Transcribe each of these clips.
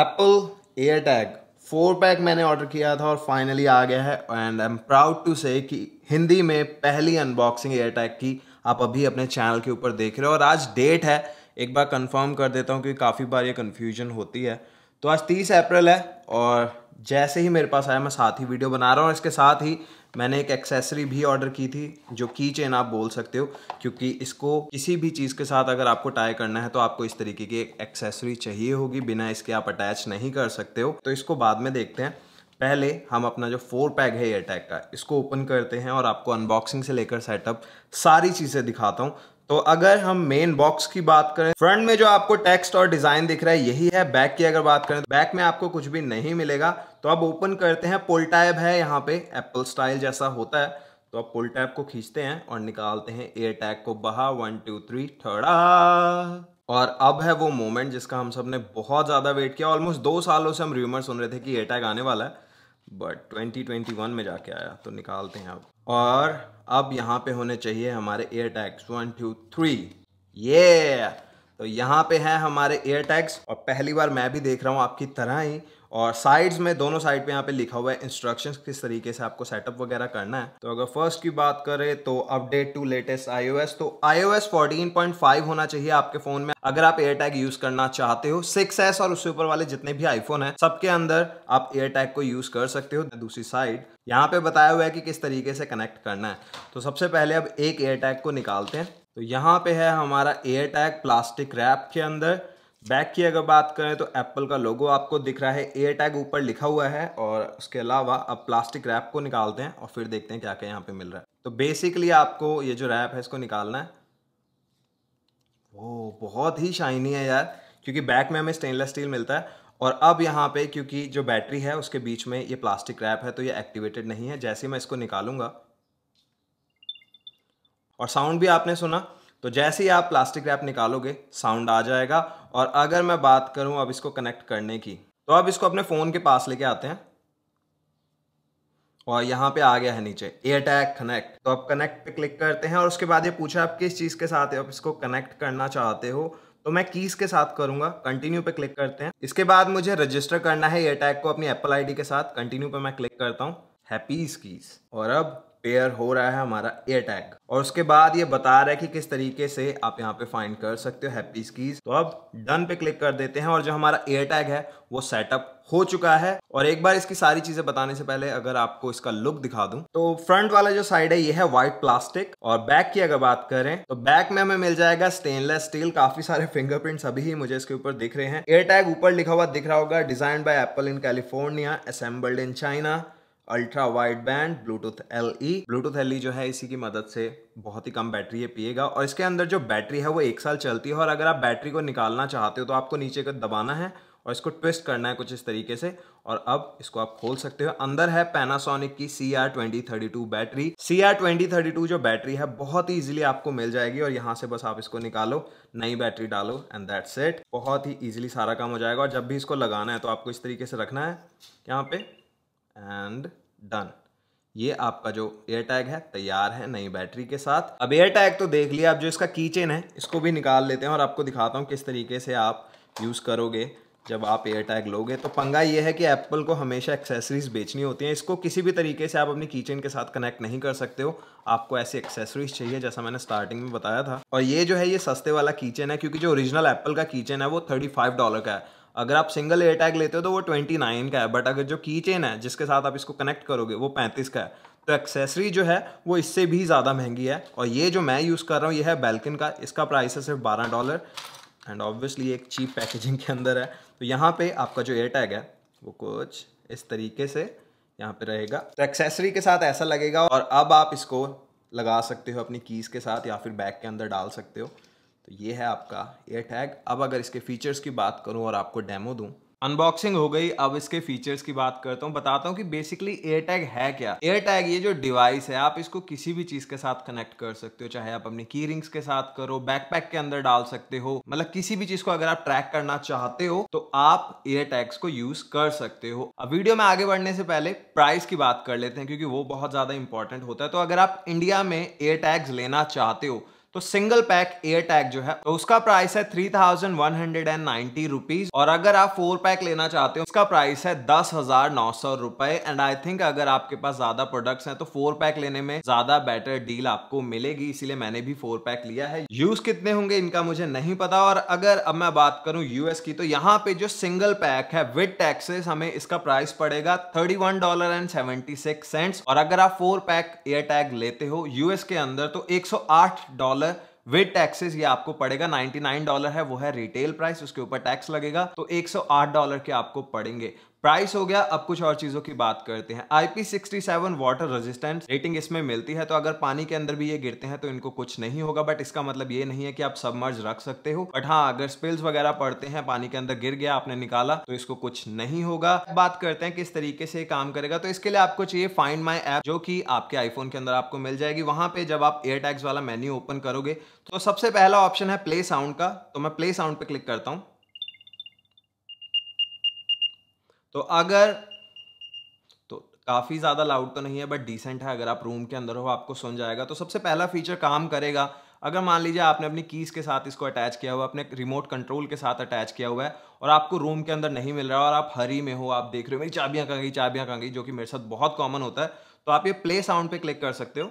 Apple air tag four pack मैंने order किया था और फाइनली आ गया है and I am proud to say कि हिंदी में पहली अनबॉक्सिंग एयर टैग की आप अभी अपने चैनल के ऊपर देख रहे हो और आज डेट है एक बार कंफर्म कर देता हूँ क्योंकि काफ़ी बार ये कन्फ्यूजन होती है तो आज तीस अप्रैल है और जैसे ही मेरे पास आया मैं साथ ही वीडियो बना रहा हूँ और इसके साथ ही मैंने एक एक्सेसरी भी ऑर्डर की थी जो की चेन आप बोल सकते हो क्योंकि इसको किसी भी चीज़ के साथ अगर आपको टाई करना है तो आपको इस तरीके की एक एक्सेसरी चाहिए होगी बिना इसके आप अटैच नहीं कर सकते हो तो इसको बाद में देखते हैं पहले हम अपना जो फोर पैक है एयरटैग का इसको ओपन करते हैं और आपको अनबॉक्सिंग से लेकर सेटअप सारी चीज़ें दिखाता हूँ तो अगर हम मेन बॉक्स की बात करें फ्रंट में जो आपको टेक्स्ट और डिज़ाइन दिख रहा है यही है बैक की अगर बात करें तो बैक में आपको कुछ भी नहीं मिलेगा तो अब ओपन करते हैं पोल टैब है यहाँ पे एप्पल स्टाइल जैसा होता है तो अब पोल टैब को खींचते हैं और निकालते हैं एयर टैग को बहा वन टू थ्री थोड़ा और अब है वो मोमेंट जिसका हम सब ने बहुत ज़्यादा वेट किया ऑलमोस्ट दो सालों से हम र्यूमर सुन रहे थे कि एयर टैग आने वाला है बट 2021 में जाके आया तो निकालते हैं अब और अब यहाँ पे होने चाहिए हमारे air tags one two three ये तो यहाँ पे है हमारे एयर टैग्स और पहली बार मैं भी देख रहा हूँ आपकी तरह ही और साइड्स में दोनों साइड पे यहाँ पे लिखा हुआ है इंस्ट्रक्शंस किस तरीके से आपको सेटअप वगैरह करना है तो अगर फर्स्ट की बात करें तो अपडेट टू लेटेस्ट आईओएस तो आईओएस 14.5 होना चाहिए आपके फोन में अगर आप एयर टैग यूज करना चाहते हो एस और उससे ऊपर वाले जितने भी आईफोन है सबके अंदर आप एयर टैग को यूज कर सकते हो दूसरी साइड यहाँ पे बताया हुआ है कि किस तरीके से कनेक्ट करना है तो सबसे पहले अब एक एयर टैग को निकालते हैं तो यहाँ पे है हमारा एयर टैग प्लास्टिक रैप के अंदर बैक की अगर बात करें तो एप्पल का लोगो आपको दिख रहा है एयर टैग ऊपर लिखा हुआ है और उसके अलावा अब प्लास्टिक रैप को निकालते हैं और फिर देखते हैं क्या क्या यहाँ पे मिल रहा है तो बेसिकली आपको ये जो रैप है इसको निकालना है वो बहुत ही शाइनी है यार क्योंकि बैक में हमें स्टेनलेस स्टील मिलता है और अब यहाँ पे क्योंकि जो बैटरी है उसके बीच में ये प्लास्टिक रैप है तो ये एक्टिवेटेड नहीं है जैसे मैं इसको निकालूंगा और साउंड भी आपने सुना तो जैसे ही आप प्लास्टिक रैप निकालोगे साउंड आ जाएगा और अगर मैं बात करूं अब इसको कनेक्ट करने की तो अब इसको अपने फ़ोन के पास लेके आते हैं और यहाँ पे आ गया है नीचे एयर टैग कनेक्ट तो आप कनेक्ट पे क्लिक करते हैं और उसके बाद ये पूछा आप किस चीज़ के साथ आप इसको कनेक्ट करना चाहते हो तो मैं कीज़ के साथ करूंगा कंटिन्यू पे क्लिक करते हैं इसके बाद मुझे रजिस्टर करना है एयरटैग को अपनी एप्पल आईडी के साथ कंटिन्यू पे मैं क्लिक करता हूँ हैप्पी कीज़ और अब पेयर हो रहा है हमारा एयर टैग और उसके बाद ये बता रहा है कि किस तरीके से आप यहाँ पे फाइंड कर सकते हो हैप्पी स्कीज तो अब डन पे क्लिक कर देते हैं और जो हमारा एयर टैग है वो सेटअप हो चुका है और एक बार इसकी सारी चीजें बताने से पहले अगर आपको इसका लुक दिखा दूं तो फ्रंट वाला जो साइड है ये है व्हाइट प्लास्टिक और बैक की अगर बात करें तो बैक में हमें मिल जाएगा स्टेनलेस स्टील काफी सारे फिंगरप्रिंट्स अभी ही मुझे इसके ऊपर दिख रहे हैं एयर टैग ऊपर लिखा हुआ दिख रहा होगा design by Apple in California assembled in China ultra wide band Bluetooth L E Bluetooth L E जो है इसी की मदद से बहुत ही कम बैटरी ये पिएगा और इसके अंदर जो बैटरी है वो एक साल चलती है और अगर आप बैटरी को निकालना चाहते हो तो आपको नीचे को दबाना है और इसको ट्विस्ट करना है कुछ इस तरीके से और अब इसको आप खोल सकते हो अंदर है पैनासोनिक की C R twenty thirty two battery C R twenty thirty two जो बैटरी है बहुत ही इजीली आपको मिल जाएगी और यहाँ से बस आप इसको निकालो नई बैटरी डालो एंड दैट सेट बहुत ही इजीली सारा काम हो जाएगा और जब भी इसको लगाना है तो आपको इस तरीके से रखना है यहाँ पे एंड डन ये आपका जो एयर टैग है तैयार है नई बैटरी के साथ अब एयर टैग तो देख लिया अब जो इसका कीचेन है इसको भी निकाल लेते हैं और आपको दिखाता हूँ किस तरीके से आप यूज़ करोगे जब आप एयर टैग लोगे तो पंगा ये है कि एप्पल को हमेशा एक्सेसरीज बेचनी होती हैं इसको किसी भी तरीके से आप अपनी कीचेन के साथ कनेक्ट नहीं कर सकते हो आपको ऐसी एक्सेसरीज चाहिए जैसा मैंने स्टार्टिंग में बताया था और ये जो है ये सस्ते वाला कीचन है क्योंकि जो ओरिजिनल एप्पल का कीचन है वो थर्टी फाइव डॉलर का है अगर आप सिंगल एयर टैग लेते हो तो वो ट्वेंटी नाइन का है बट अगर जो की चेन है जिसके साथ आप इसको कनेक्ट करोगे वो पैंतीस का है तो एक्सेसरी जो है वो इससे भी ज़्यादा महंगी है और ये जो मैं यूज़ कर रहा हूँ ये है बेल्किन का इसका प्राइस है सिर्फ बारह डॉलर एंड ऑब्वियसली एक चीप पैकेजिंग के अंदर है तो यहाँ पर आपका जो एयर टैग है वो कुछ इस तरीके से यहाँ पर रहेगा तो एक्सेसरी के साथ ऐसा लगेगा और अब आप इसको लगा सकते हो अपनी कीज़ के साथ या फिर बैग के अंदर डाल सकते हो तो ये है आपका एयर टैग अब अगर इसके फीचर्स की बात करूँ और आपको डेमो दूँ अनबॉक्सिंग हो गई अब इसके फीचर्स की बात करता हूँ बताता हूँ कि बेसिकली एयर टैग है क्या एयर टैग ये जो डिवाइस है आप इसको किसी भी चीज के साथ कनेक्ट कर सकते हो चाहे आप अपनी की रिंग्स के साथ करो बैकपैक के अंदर डाल सकते हो मतलब किसी भी चीज को अगर आप ट्रैक करना चाहते हो तो आप एयर टैग्स को यूज कर सकते हो अब वीडियो में आगे बढ़ने से पहले प्राइस की बात कर लेते हैं क्योंकि वो बहुत ज्यादा इंपॉर्टेंट होता है तो अगर आप इंडिया में एयर टैग्स लेना चाहते हो तो सिंगल पैक एयर टैग जो है तो उसका प्राइस है three thousand one hundred and ninety rupees और अगर आप फोर पैक लेना चाहते हो उसका प्राइस है दस हजार नौ सौ रुपए एंड आई थिंक अगर आपके पास ज्यादा प्रोडक्ट्स हैं तो फोर पैक लेने में ज्यादा बेटर डील आपको मिलेगी इसीलिए मैंने भी फोर पैक लिया है यूज कितने होंगे इनका मुझे नहीं पता और अगर अब मैं बात करूं यूएस की तो यहाँ पे जो सिंगल पैक है विथ टैक्सेस हमें इसका प्राइस पड़ेगा thirty one dollar and seventy six cents और अगर आप फोर पैक एयर टैग लेते हो यूएस के अंदर तो एक सौ आठ डॉलर डॉलर विद टैक्सेस ये आपको पड़ेगा 99 डॉलर है वो है रिटेल प्राइस उसके ऊपर टैक्स लगेगा तो 108 डॉलर के आपको पड़ेंगे प्राइस हो गया अब कुछ और चीजों की बात करते हैं IP sixty seven water resistance rating इसमें मिलती है तो अगर पानी के अंदर भी ये गिरते हैं तो इनको कुछ नहीं होगा बट इसका मतलब ये नहीं है कि आप सबमर्ज रख सकते हो बट हाँ अगर स्पिल्स वगैरह पड़ते हैं पानी के अंदर गिर गया आपने निकाला तो इसको कुछ नहीं होगा बात करते हैं किस तरीके से काम करेगा तो इसके लिए आपको चाहिए फाइंड माई ऐप जो कि आपके आईफोन के अंदर आपको मिल जाएगी वहां पे जब आप एयर टैक्स वाला मेन्यू ओपन करोगे तो सबसे पहला ऑप्शन है प्ले साउंड का तो मैं प्ले साउंड पे क्लिक करता हूँ तो अगर तो काफ़ी ज़्यादा लाउड तो नहीं है बट डिसेंट है अगर आप रूम के अंदर हो आपको सुन जाएगा तो सबसे पहला फीचर काम करेगा अगर मान लीजिए आपने अपनी कीज़ के साथ इसको अटैच किया हुआ अपने रिमोट कंट्रोल के साथ अटैच किया हुआ है और आपको रूम के अंदर नहीं मिल रहा और आप हरी में हो आप देख रहे हो मेरी चाबियाँ कहाँ गई चाबियाँ कहाँ गई जो कि मेरे साथ बहुत कॉमन होता है तो आप ये प्ले साउंड पे क्लिक कर सकते हो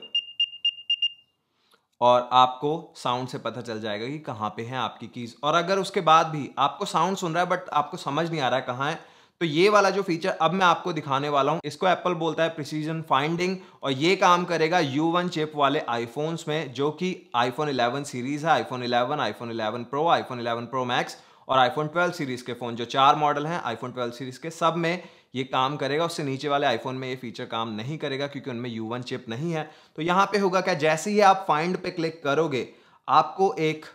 और आपको साउंड से पता चल जाएगा कि कहाँ पे हैं आपकी कीज़ और अगर उसके बाद भी आपको साउंड सुन रहा है बट आपको समझ नहीं आ रहा है कहाँ है तो ये वाला जो फीचर अब मैं आपको दिखाने वाला हूँ इसको एप्पल बोलता है प्रिसीजन फाइंडिंग और ये काम करेगा U1 वन चिप वाले आईफोन्स में जो कि आईफोन 11 सीरीज है iPhone 11, iPhone 11 pro iPhone 11 pro max और आईफोन 12 सीरीज के फ़ोन जो चार मॉडल हैं आईफोन 12 सीरीज के सब में ये काम करेगा उससे नीचे वाले आईफोन में ये फीचर काम नहीं करेगा क्योंकि उनमें यू वन चिप नहीं है तो यहाँ पे होगा क्या जैसे ही आप फाइंड पे क्लिक करोगे आपको एक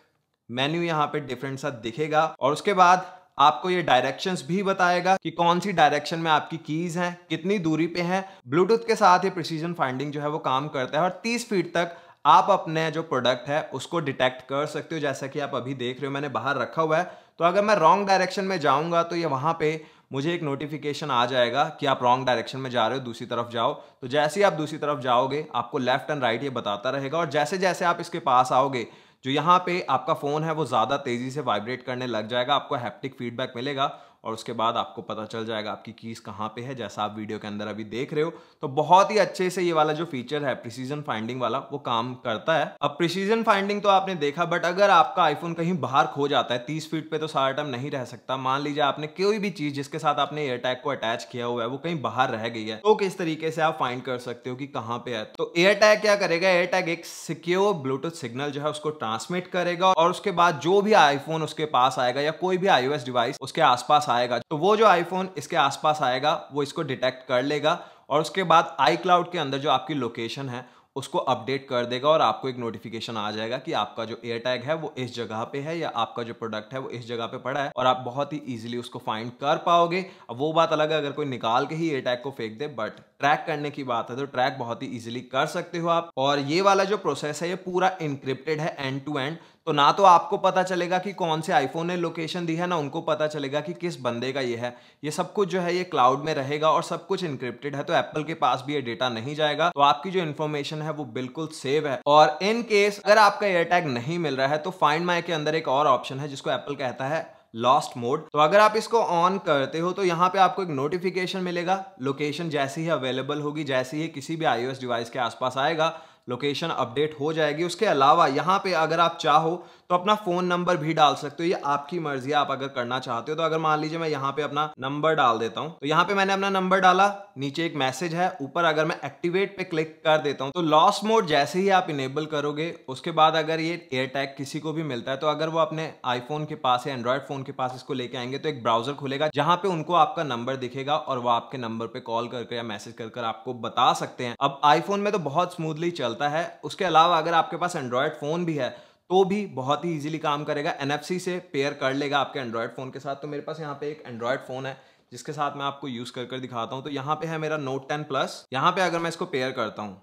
मेन्यू यहाँ पे डिफरेंट सा दिखेगा और उसके बाद आपको ये डायरेक्शंस भी बताएगा कि कौन सी डायरेक्शन में आपकी कीज हैं कितनी दूरी पे है ब्लूटूथ के साथ ये प्रिसीजन फाइंडिंग जो है वो काम करता है और 30 फीट तक आप अपने जो प्रोडक्ट है उसको डिटेक्ट कर सकते हो जैसा कि आप अभी देख रहे हो मैंने बाहर रखा हुआ है तो अगर मैं रॉन्ग डायरेक्शन में जाऊंगा तो ये वहाँ पे मुझे एक नोटिफिकेशन आ जाएगा कि आप रॉन्ग डायरेक्शन में जा रहे हो दूसरी तरफ जाओ तो जैसे ही आप दूसरी तरफ जाओगे आपको लेफ्ट एंड राइट ये बताता रहेगा और जैसे जैसे आप इसके पास आओगे जो यहाँ पे आपका फ़ोन है वो ज़्यादा तेज़ी से वाइब्रेट करने लग जाएगा आपको हैप्टिक फीडबैक मिलेगा और उसके बाद आपको पता चल जाएगा आपकी कीज़ कहाँ पे है जैसा आप वीडियो के अंदर अभी देख रहे हो तो बहुत ही अच्छे से ये वाला जो फीचर है प्रिसीजन फाइंडिंग वाला वो काम करता है अब प्रिसीजन फाइंडिंग तो आपने देखा बट अगर आपका आईफोन कहीं बाहर खो जाता है तीस फीट पे तो सारा टाइम नहीं रह सकता मान लीजिए आपने कोई भी चीज़ जिसके साथ आपने एयरटैग को अटैच किया हुआ है वो कहीं बाहर रह गई है तो किस तरीके से आप फाइंड कर सकते हो कि कहाँ पे है तो एयरटैग क्या करेगा एयरटैग एक सिक्योर ब्लूटूथ सिग्नल जो है उसको ट्रांसमिट करेगा और उसके बाद जो भी आईफोन उसके पास आएगा या कोई भी आईओ डिवाइस उसके आसपास आएगा तो वो जो आईफोन इसके आसपास आएगा वो इसको डिटेक्ट कर लेगा और उसके बाद आई क्लाउड के अंदर जो आपकी लोकेशन है उसको अपडेट कर देगा और आपको एक नोटिफिकेशन आ जाएगा कि आपका जो एयर टैग है वो इस जगह पे है या आपका जो प्रोडक्ट है वो इस जगह पे पड़ा है और आप बहुत ही इजीली उसको फाइंड कर पाओगे अब वो बात अलग है अगर कोई निकाल के ही एयर टैग को फेंक दे बट ट्रैक करने की बात है तो ट्रैक बहुत ही इजीली कर सकते हो आप और ये वाला जो प्रोसेस है ये पूरा इंक्रिप्टेड है एंड टू एंड तो ना तो आपको पता चलेगा कि कौन से आईफोन ने लोकेशन दी है ना उनको पता चलेगा कि किस बंदे का ये है ये सब कुछ जो है ये क्लाउड में रहेगा और सब कुछ इंक्रिप्टेड है तो एप्पल के पास भी ये डेटा नहीं जाएगा तो आपकी जो इन्फॉर्मेशन है वो बिल्कुल सेव है और इन केस अगर आपका एयर टैग नहीं मिल रहा है तो फाइंड माई के अंदर एक और ऑप्शन है जिसको एप्पल कहता है लॉस्ट मोड तो अगर आप इसको ऑन करते हो तो यहाँ पे आपको एक नोटिफिकेशन मिलेगा लोकेशन जैसी ही अवेलेबल होगी जैसी ही किसी भी आईओएस डिवाइस के आसपास आएगा लोकेशन अपडेट हो जाएगी उसके अलावा यहाँ पे अगर आप चाहो तो अपना फोन नंबर भी डाल सकते हो ये आपकी मर्जी है आप अगर करना चाहते हो तो अगर मान लीजिए मैं यहाँ पे अपना नंबर डाल देता हूँ तो यहाँ पे मैंने अपना नंबर डाला नीचे एक मैसेज है ऊपर अगर मैं एक्टिवेट पे क्लिक कर देता हूँ तो लॉस मोड जैसे ही आप इनेबल करोगे उसके बाद अगर ये एयरटैग किसी को भी मिलता है तो अगर वो अपने आईफोन के पास या एंड्रॉयड फोन के पास इसको लेके आएंगे तो एक ब्राउजर खुलेगा जहां पे उनको आपका नंबर दिखेगा और वो आपके नंबर पे कॉल करके या मैसेज कर कर आपको बता सकते हैं अब आईफोन में तो बहुत स्मूथली चलता है उसके अलावा अगर आपके पास एंड्रॉयड फोन भी है तो भी बहुत ही इजीली काम करेगा एन से पेयर कर लेगा आपके एंड्रॉयड फ़ोन के साथ तो मेरे पास यहाँ पे एक एंड्रॉयड फ़ोन है जिसके साथ मैं आपको यूज़ कर कर दिखाता हूँ तो यहाँ पे है मेरा नोट टेन प्लस यहाँ पे अगर मैं इसको पेयर करता हूँ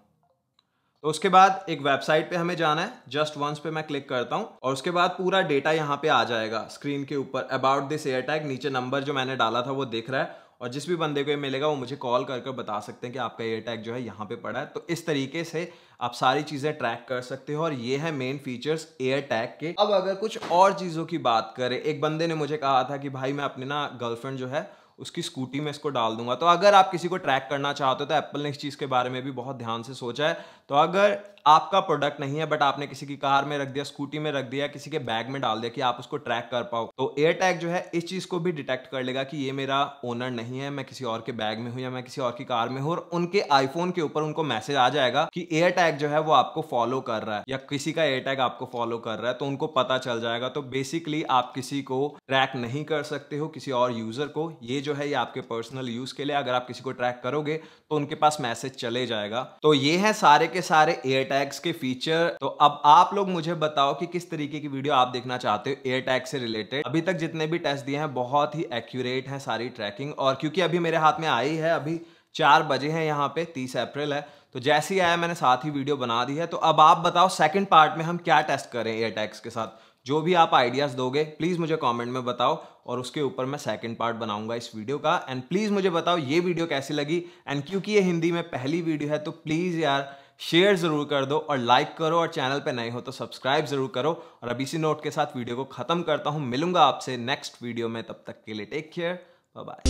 तो उसके बाद एक वेबसाइट पे हमें जाना है जस्ट वंस पे मैं क्लिक करता हूँ और उसके बाद पूरा डेटा यहाँ पे आ जाएगा स्क्रीन के ऊपर अबाउट दिस एयर टैग नीचे नंबर जो मैंने डाला था वो दिख रहा है और जिस भी बंदे को ये मिलेगा वो मुझे कॉल कर कर बता सकते हैं कि आपका ये टैग जो है यहाँ पे पड़ा है तो इस तरीके से आप सारी चीज़ें ट्रैक कर सकते हो और ये है मेन फीचर्स एयर टैग के अब अगर कुछ और चीज़ों की बात करें एक बंदे ने मुझे कहा था कि भाई मैं अपने ना गर्लफ्रेंड जो है उसकी स्कूटी में इसको डाल दूंगा तो अगर आप किसी को ट्रैक करना चाहते हो तो एप्पल ने इस चीज़ के बारे में भी बहुत ध्यान से सोचा है तो अगर आपका प्रोडक्ट नहीं है बट आपने किसी की कार में रख दिया स्कूटी में रख दिया किसी के बैग में डाल दिया कि आप उसको ट्रैक कर पाओ तो एयर टैग जो है इस चीज़ को भी डिटेक्ट कर लेगा कि ये मेरा ओनर नहीं है मैं किसी और के बैग में हूँ या मैं किसी और की कार में हूँ और उनके आईफोन के ऊपर उनको मैसेज आ जाएगा कि एयर टैग जो है वो आपको फॉलो कर रहा है या किसी का एयर टैग आपको फॉलो कर रहा है तो उनको पता चल जाएगा तो बेसिकली आप किसी को ट्रैक नहीं कर सकते हो किसी और यूजर को ये जो है ये आपके पर्सनल यूज़ के लिए अगर आप किसी को ट्रैक करोगे तो उनके पास मैसेज चले जाएगा तो ये है सारे के सारे एयर टैग्स के फीचर तो अब आप लोग मुझे बताओ कि किस तरीके की वीडियो आप देखना चाहते हो एयर टैग से रिलेटेड अभी तक जितने भी टेस्ट दिए हैं बहुत ही एक्यूरेट है सारी ट्रैकिंग और क्योंकि अभी मेरे हाथ में आई है अभी चार बजे हैं यहाँ पे तीस अप्रैल है तो जैसे ही आया मैंने साथ ही वीडियो बना दी है तो अब आप बताओ सेकंड पार्ट में हम क्या टेस्ट करें एयर टैक्स के साथ जो भी आप आइडियाज़ दोगे प्लीज़ मुझे कमेंट में बताओ और उसके ऊपर मैं सेकंड पार्ट बनाऊंगा इस वीडियो का एंड प्लीज़ मुझे बताओ ये वीडियो कैसी लगी एंड क्योंकि ये हिंदी में पहली वीडियो है तो प्लीज़ यार शेयर ज़रूर कर दो और लाइक करो और चैनल पे नए हो तो सब्सक्राइब ज़रूर करो और अब इसी नोट के साथ वीडियो को ख़त्म करता हूँ मिलूंगा आपसे नेक्स्ट वीडियो में तब तक के लिए टेक केयर बाय